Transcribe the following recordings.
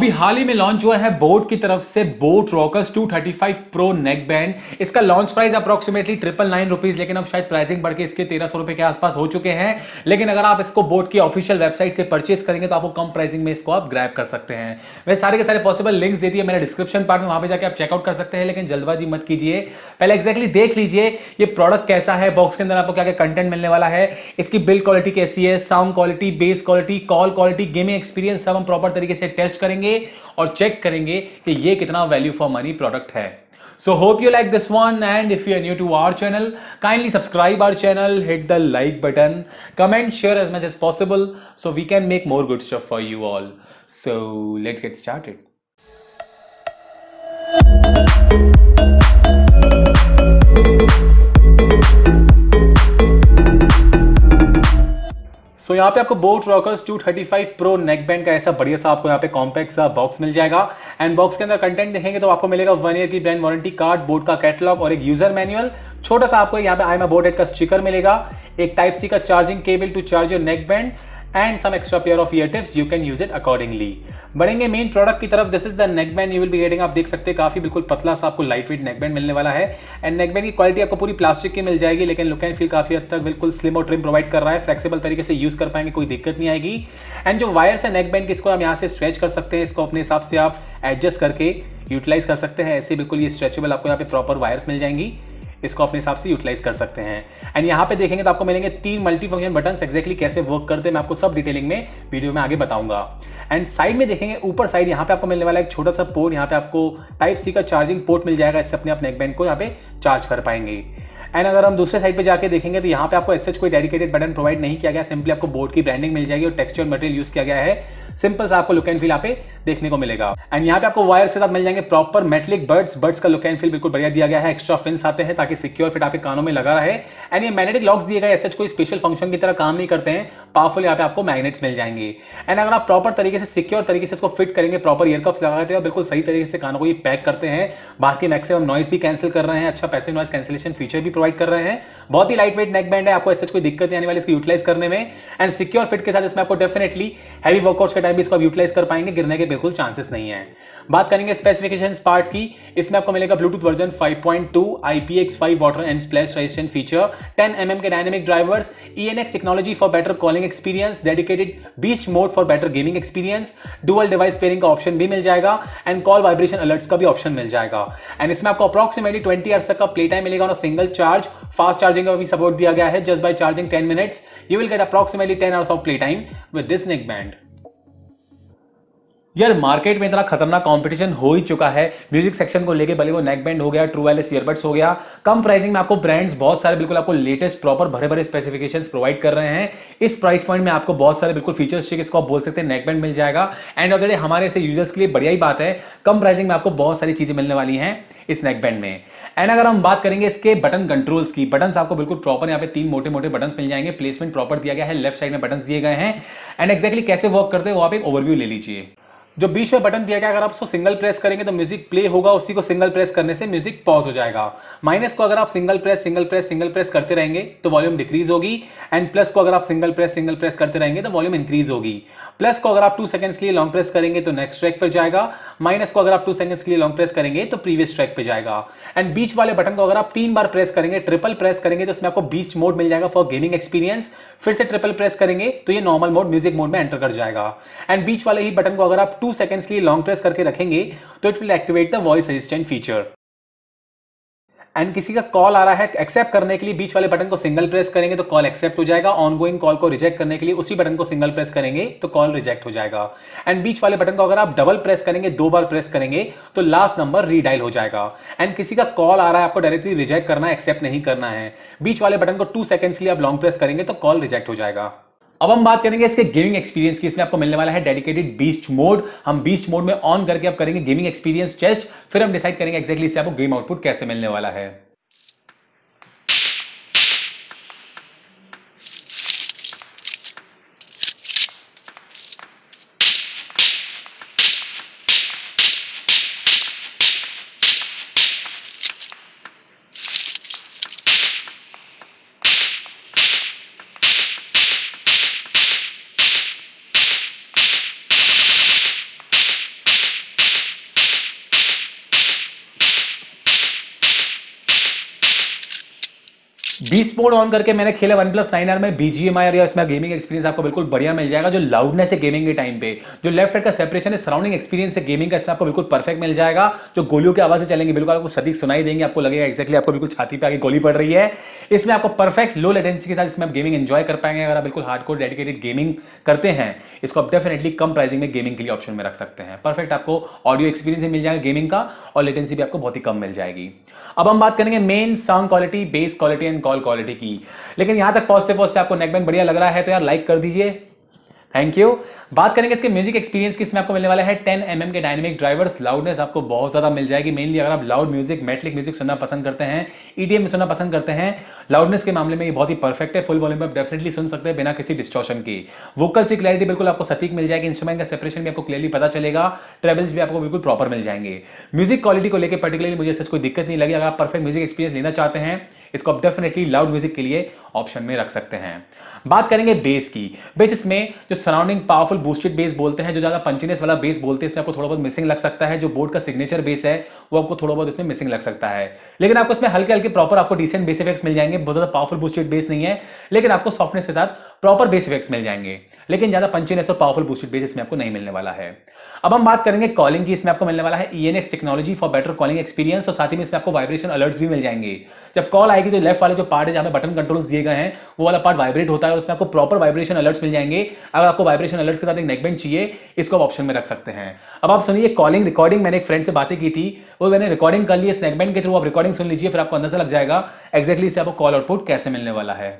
अभी हाल ही में लॉन्च हुआ है बोट की तरफ से boat rockers 235 pro neck band इसका launch price approximately triple nine rupees लेकिन अब शायद प्राइसिंग बढ़ के इसके तेरह सौ रुपए के आसपास हो चुके हैं लेकिन अगर आप इसको बोट की ऑफिशियल वेबसाइट से परचेस करेंगे तो आपको कम प्राइसिंग में इसको आप ग्रैप कर सकते हैं मैं सारे के सारे पॉसिबल लिंक दे दिए मेरे डिस्क्रिप्शन पार्ट में वहां पर जाकर आप चेकआउट कर सकते हैं लेकिन जल्दबाजी मत कीजिए पहले एक्जैक्टली देख लीजिए ये प्रोडक्ट कैसा है बॉक्स के अंदर आपको क्या क्या कंटेंट मिलने वाला है इसकी बिल्ड क्वालिटी कैसी है sound quality bass quality call quality gaming experience सब हम प्रॉपर तरीके से टेस्ट करेंगे करेंगे और चेक करेंगे कि ये कितना वैल्यू फॉर मनी प्रोडक्ट है so hope you like this one and if you are new to our channel kindly subscribe our channel hit the like button comment share as much as possible so we can make more good stuff for you all so let get start it so so, यहाँ पे आपको boAt rockers 235 pro neck band का ऐसा बढ़िया सा आपको यहाँ पे कॉम्पैक्ट सा बॉक्स मिल जाएगा एंड बॉक्स के अंदर कंटेंट देखेंगे तो आपको मिलेगा वन ईयर की ब्रांड वारंटी कार्ड बोर्ड का कैटलॉग और एक यूजर मैनुअल छोटा सा आपको यहाँ पे आई एम बोर्ड का स्टिकर मिलेगा एक टाइप सी का charging cable to charge your neck band and some extra pair of ear tips you can use it accordingly. बढ़ेंगे मेन प्रोडक्ट की तरफ this is the neck band you will be getting आप देख सकते हैं काफी बिल्कुल पतला सा आपको लाइट वेट नेक बैंड मिलने वाला है एंड नेक बैंड की क्वालिटी आपको पूरी प्लास्टिक की मिल जाएगी लेकिन लुक एंड फील काफी हद तक बिल्कुल स्लिम और ट्रिम प्रोवाइड कर रहा है फ्लेक्सिबल तरीके से यूज कर पाएंगे कोई दिक्कत नहीं आएगी एंड जो वायर्स है नेक बैंड की इसको हम यहाँ से स्ट्रेच कर सकते हैं इसको अपने हिसाब से आप एडजस्ट करके यूटिलाइज कर सकते हैं ऐसे बिल्कुल ये स्ट्रेचेबल आपको यहाँ पे प्रॉपर वायर्स मिल जाएंगी इसको अपने हिसाब से यूटिलाइज कर सकते हैं एंड यहाँ पे देखेंगे तो आपको मिलेंगे तीन मल्टी फंक्शन बटन एक्जैक्टली कैसे वर्क करते हैं मैं आपको सब डिटेलिंग में वीडियो में आगे बताऊंगा एंड साइड में देखेंगे ऊपर साइड यहाँ पे आपको मिलने वाला एक छोटा सा पोर्ट यहाँ पे आपको टाइप सी का चार्जिंग पोर्ट मिल जाएगा इससे अपने आप नेकबैंड को यहाँ पे चार्ज कर पाएंगे एंड अगर हम दूसरे साइड पे जाके देखेंगे तो यहाँ पे आपको एस कोई डेडिकेटेड बटन प्रोवाइड नहीं किया गया सिंपली आपको बोर्ड की ब्रांडिंग मिल जाएगी और टेक्सचर मटेरियल यूज किया गया है सिंपल सा आपको लुक एंड फील यहाँ पे देखने को मिलेगा एंड यहाँ पे आपको वायर्स के साथ मिल जाएंगे प्रॉपर मेटलिक बर्ड्स बर्ड्स का लुक एंड फील बिल्कुल बढ़िया दिया गया है एक्स्ट्रा फिन्स आते हैं ताकि सिक्योर फिट आपके कानों में लगा रहे एंड ये मैग्नेटिक लॉक्स दिए गए सच कोई स्पेशल फंक्शन की तरह काम नहीं करते हैं पावरफुल यहाँ पे आपको मैग्नेट्स मिल जाएंगे एंड अगर आप प्रॉपर तरीके से सिक्योर तरीके से इसको फिट करेंगे प्रॉपर ईयरकप्स लगाते हैं बिल्कुल सही तरीके से कानों को ये पैक करते हैं बाकी मैक्सिमम नॉइस भी कैंसिल कर रहे हैं अच्छा पैसे नॉइस कैंसिलेशन फीचर भी प्रोवाइड कर रहे हैं बहुत ही लाइट वेट नेक बैंड है आपको ऐसे कोई दिक्कत नहीं आने वाली इसको यूटिलाइज करने में एंड सिक्योर फिट के साथ इसमें आपको डेफिनेटली हैवी वर्कआउट्स के टाइम भी इसको यूटिलाइज कर पाएंगे गिरने के बिल्कुल चांसेस नहीं है बात करेंगे स्पेसिफिकेशन पार्ट की इसमें आपको मिलेगा Bluetooth version 5.2 point two five water and splash resistant feature ten M के dynamic drivers E N X technology for better calling experience dedicated beast mode for better gaming experience dual device pairing का option भी मिल जाएगा and call vibration alerts का भी option मिल जाएगा and इसमें आपको अप्रॉक्सिमेटली ट्वेंटी आर्स तक का प्ले टाइम मिलेगा और सिंगल चार्ज फास्ट चार्जिंग का भी सपोर्ट दिया गया है just by charging ten minutes you will get approximately ten hours of play time with this neck band यार मार्केट में इतना खतरनाक कंपटीशन हो ही चुका है म्यूजिक सेक्शन को लेके भले वो नेक बैंड हो गया ट्रू वायरलेस ईयरबड्स हो गया कम प्राइसिंग में आपको ब्रांड्स बहुत सारे बिल्कुल आपको लेटेस्ट प्रॉपर भरे भरे स्पेसिफिकेशंस प्रोवाइड कर रहे हैं इस प्राइस पॉइंट में आपको बहुत सारे बिल्कुल फीचर्स चाहिए इसको आप बोल सकते हैं नेक बैंड मिल जाएगा एंड ऑफ द डे हमारे ऐसे यूजर्स के लिए बढ़िया ही बात है कम प्राइसिंग में आपको बहुत सारी चीजें मिलने वाली हैं इस नेक बैंड में एंड अगर हम बात करेंगे इसके बटन कंट्रोल्स की बटन आपको बिल्कुल प्रॉपर यहाँ पे तीन मोटे मोटे बटन मिल जाएंगे प्लेसमेंट प्रॉपर दिया गया है लेफ्ट साइड में बटन दिए गए हैं एंड एक्जैक्टली कैसे वर्क करते हैं वो आप एक ओवरव्यू ले लीजिए जो बीच में बटन दिया गया अगर आप उसको सिंगल प्रेस करेंगे तो म्यूजिक प्ले होगा उसी को सिंगल प्रेस करने से म्यूजिक पॉज हो जाएगा माइनस को अगर आप single press single press single press करते रहेंगे तो वॉल्यूम डिक्रीज होगी एंड प्लस को अगर आप सिंगल प्रेस सिंगल प्रेस करते रहेंगे तो वॉल्यूम इंक्रीज होगी प्लस को अगर आप टू सेकंड्स के लिए लॉन्ग प्रेस करेंगे तो नेक्स्ट ट्रैक पर जाएगा माइनस को अगर आप टू सेकंड्स के लिए लॉन्ग प्रेस करेंगे तो प्रीवियस ट्रैक पे जाएगा एंड बीच वाले बटन को अगर आप तीन बार प्रेस करेंगे ट्रिपल प्रेस करेंगे तो उसमें आपको बीच मोड मिल जाएगा फॉर गेमिंग एक्सपीरियंस फिर से ट्रिपल प्रेस करेंगे तो ये नॉर्मल मोड म्यूजिक मोड में एंटर कर जाएगा एंड बीच वाले ही बटन को अगर आप टू सेकंड्स के लिए लॉन्ग प्रेस करके रखेंगे तो it will activate the voice assistant feature and किसी का कॉल आ रहा है एक्सेप्ट करने के लिए बीच वाले बटन को सिंगल प्रेस करेंगे तो कॉल एक्सेप्ट हो जाएगा ऑनगोइंग कॉल को रिजेक्ट करने के लिए उसी बटन को सिंगल प्रेस करेंगे तो कॉल रिजेक्ट हो जाएगा एंड बीच वाले बटन को अगर आप डबल प्रेस करेंगे दो बार प्रेस करेंगे तो लास्ट नंबर रीडाइल हो जाएगा एंड किसी का कॉल आ रहा है आपको डायरेक्टली रिजेक्ट करना है एक्सेप्ट नहीं करना है बीच वाले बटन को टू सेकेंड्स के लिए आप लॉन्ग प्रेस करेंगे तो कॉल रिजेक्ट हो जाएगा अब हम बात करेंगे इसके गेमिंग एक्सपीरियंस की इसमें आपको मिलने वाला है डेडिकेटेड बीस्ट मोड हम बीस्ट मोड में ऑन करके आप करेंगे गेमिंग एक्सपीरियंस चेस्ट फिर हम डिसाइड करेंगे एक्जैक्टली exactly इससे आपको गेम आउटपुट कैसे मिलने वाला है बीस मोड ऑन करके मैंने खेला वन प्लस नाइन आर में बीजीएमआई या इसमें गेमिंग एक्सपीरियंस आपको बिल्कुल बढ़िया मिल जाएगा जो लाउडनेस है गेमिंग के टाइम पे जो लेफ्ट हेड का सेपरेशन है सराउंडिंग एक्सपीरियंस है गेमिंग का इसमें आपको बिल्कुल परफेक्ट मिल जाएगा जो गोलियों की आवाज से चलेंगे बिल्कुल आपको सदी सुनाई देंगे आपको लगेगा एक्जैक्टली आपको बिल्कुल छाती पे आगे गोली पड़ रही है इसमें आपको परफेक्ट लो लेटेंसी के साथ इसमें आप गेमिंग एंजॉय कर पाएंगे अगर आप बिल्कुल हार्ड डेडिकेटेड गेमिंग करते हैं इसको आप डेफिनेटली कम प्राइसिंग में गेमिंग के लिए ऑप्शन में रख सकते हैं परफेक्ट आपको ऑडियो एक्सपीरियंस भी मिल जाएगा गेमिंग का और लेटेंसी भी आपको बहुत ही कम मिल जाएगी अब हम बात करेंगे main sound quality bass quality and call overall quality की लेकिन यहां तक पहुंचते पहुंचते आपको नेकबैंड बढ़िया लग रहा है तो यार लाइक कर दीजिए थैंक यू बात करेंगे इसके म्यूजिक एक्सपीरियंस की इसमें आपको मिलने वाला है 10 एम mm के डायनेमिक ड्राइवर्स लाउडनेस आपको बहुत ज़्यादा मिल जाएगी मेनली अगर आप लाउड म्यूजिक मेटलिक म्यूजिक सुनना पसंद करते हैं ईडीएम में सुनना पसंद करते हैं लाउडनेस के मामले में ये बहुत ही परफेक्ट है फुल वॉल्यूम आप डेफिनेटली सुन सकते हैं बिना किसी डिस्ट्रॉशन की वोकल की क्लैरिटी बिल्कुल आपको सटीक मिल जाएगी इंस्ट्रूमेंट का सेपरेशन भी आपको क्लियरली पता चलेगा ट्रेवल्स भी आपको बिल्कुल प्रॉपर मिल जाएंगे म्यूजिक क्वालिटी को लेकर पर्टिकुलरली मुझे कोई दिक्कत नहीं लगी अगर आप परफेक्ट म्यूजिक एक्सपीरियंस लेना चाहते हैं इसको आप डेफिनेटली लाउड म्यूजिक के लिए ऑप्शन में रख सकते हैं बात करेंगे बेस की बेस इसमें जो सराउंडिंग पावरफुल बूस्टेड बेस बोलते हैं जो ज़्यादा पंचनेस वाला बेस बोलते हैं इसमें आपको थोड़ा बहुत मिसिंग लग सकता है जो बोर्ड का सिग्नेचर बेस है वो आपको थोड़ा बहुत इसमें मिसिंग लग सकता है लेकिन आपको इसमें हल्के हल्के प्रॉपर आपको डिसेंट बेस इफेक्ट्स मिल जाएंगे बहुत ज़्यादा पावरफुल बूस्टेड बेस नहीं है लेकिन आपको सॉफ्टनेस के साथ प्रॉपर बेस इफेक्ट्स मिल जाएंगे लेकिन ज़्यादा पंचनेस और पावरफुल बूस्टेड बेस इसमें आपको नहीं मिलने वाला है अब हम बात करेंगे कॉलिंग की इसमें आपको मिलने वाला है E technology for better calling experience और साथ ही में इसमें आपको वाइब्रेशन अलर्ट्स भी मिल जाएंगे जब कॉल आएगी तो लेफ्ट वाले जो पार्ट है जहां पे बटन कंट्रोल्स दिए दिए गए हैं वो वाला पार्ट वाइब्रेट होता है और उसमें आपको प्रॉपर वाइब्रेशन अलर्ट्स मिल जाएंगे अगर आपको वाइब्रेशन अलर्ट्स के साथ एक नेकबैंड चाहिए इसको आप ऑप्शन में रख सकते हैं अब आप सुनिए कॉलिंग रिकॉर्डिंग मैंने एक फ्रेंड से बातें की थी वो मैंने रिकॉर्डिंग कर लिया इस नेकबैंड के थ्रू आप रिकॉर्डिंग सुन लीजिए फिर आपको अंदाजा लग जाएगा एक्जैक्टली इससे आपको कॉल आउटपुट कैसे मिलने वाला है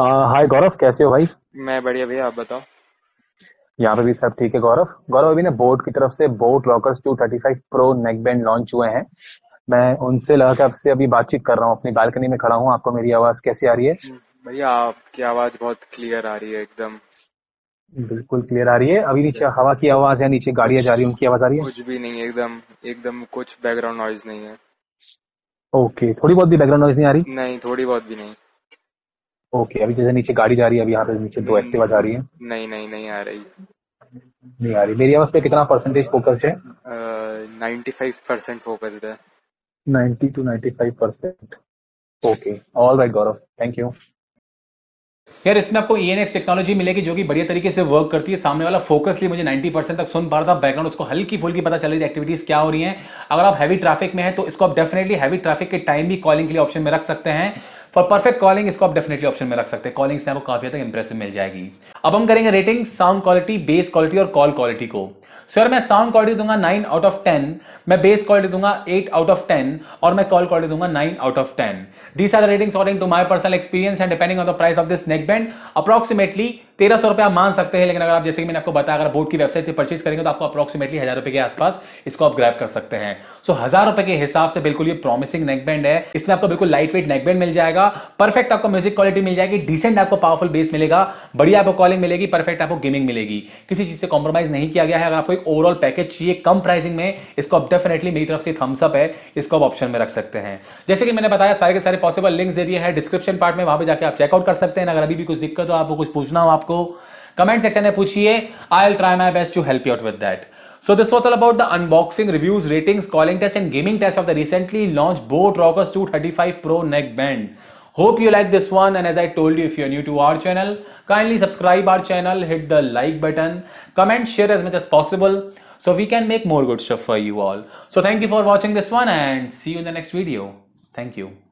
हाय uh, गौरव कैसे हो भाई मैं बढ़िया भैया आप बताओ यहाँ पे भी सब ठीक है गौरव गौरव अभी ना बोर्ड की तरफ से boat rockers 235 pro neck band launch हुए हैं मैं उनसे लगा कि आपसे अभी बातचीत कर रहा हूँ अपनी बालकनी में खड़ा हूँ आपको मेरी आवाज कैसी आ रही है हम्म, भैया आपकी आवाज बहुत क्लियर आ रही है एकदम बिल्कुल क्लियर आ रही है अभी नीचे हवा की आवाज है नीचे गाड़ियां जा रही है उनकी आवाज आ रही है कुछ भी नहीं एकदम एकदम कुछ बैकग्राउंड नॉइज नहीं है ओके थोड़ी बहुत भी बैकग्राउंड नॉइज नहीं आ रही नहीं थोड़ी बहुत भी नहीं ओके अभी जैसे नीचे गाड़ी जा रही है अभी यहाँ पे नीचे दो एक्टिव आ रही है नहीं नहीं नहीं आ रही नहीं आ रही मेरी आवाज पे कितना परसेंटेज फोकस्ड है नाइन्टी फाइव परसेंट फोकस्ड है 90 to 95 percent. Okay. All right, Gaurav. Thank you. यार इसमें आपको ई e टेक्नोलॉजी मिलेगी जो कि बढ़िया तरीके से वर्क करती है सामने वाला फोकसली मुझे 90 परसेंट तक सुन पा रहा था बैकग्राउंड उसको हल्की फुल्की पता चल रही थी एक्टिविटीज क्या हो रही हैं अगर आप हैवी ट्रैफिक में हैं तो इसको आप डेफिनेटली हैवी ट्रैफिक के टाइम भी कॉलिंग के लिए ऑप्शन में रख सकते हैं फॉर परफेक्ट कॉलिंग इसको आप डेफिनेटली ऑप्शन में रख सकते हैं कॉलिंग से आपको काफी तक इंप्रेसिव मिल जाएगी अब हम करेंगे rating sound quality bass quality और कॉल क्वालिटी को सर मैं साउंड क्वालिटी दूंगा नाइन आउट ऑफ टेन मैं बेस क्वालिटी दूंगा एट आउट ऑफ टेन और मैं कॉल क्वालिटी दूंगा nine out of ten these are the ratings according to my personal experience and depending on the price of this neck band approximately तेरह सौ रुपया मान सकते हैं लेकिन अगर आप जैसे कि मैंने आपको बताया अगर बोर्ड की वेबसाइट से परचेज करेंगे तो आपको अप्रोक्सीमेटली हजार रुपए के आसपास इसको आप ग्रैप कर सकते हैं सो so, हजार रुपए के हिसाब से बिल्कुल ये प्रॉमिसिंग नेकबैंड है इसमें आपको बिल्कुल लाइट वेट नेकबैंड मिल जाएगा परफेक्ट आपको म्यूजिक क्वालिटी मिल जाएगी डिसेंट आपको पावरफुल बेस मिलेगा बढ़िया आपको कॉलिंग मिलेगी परफेक्ट आपको गेमिंग मिलेगी किसी चीज से कॉम्प्रोमाइज नहीं किया गया है अगर आपको एक ओवरऑल पैकेज चाहिए कम प्राइसिंग में इसको आप डेफिनेटली मेरी तरफ से थम्सअप है इसको आप ऑप्शन में रख सकते हैं जैसे कि मैंने बताया सारे के सारे पॉसिबल लिंक्स दे दिए हैं डिस्क्रिप्शन पार्ट में वहां पर जाकर आप चेकआउट कर सकते हैं अगर अभी भी कुछ दिक्कत हो आपको कुछ पूछना हो आप Comment section. I'll try my best to help you out with that. So this was all about the unboxing, reviews, ratings, calling test and gaming test of the recently launched Bose Rockers 235 Pro neck band. Hope you like this one and as I told you if you're new to our channel, kindly subscribe our channel, hit the like button, comment, share as much as possible so we can make more good stuff for you all. So thank you for watching this one and see you in the next video. Thank you.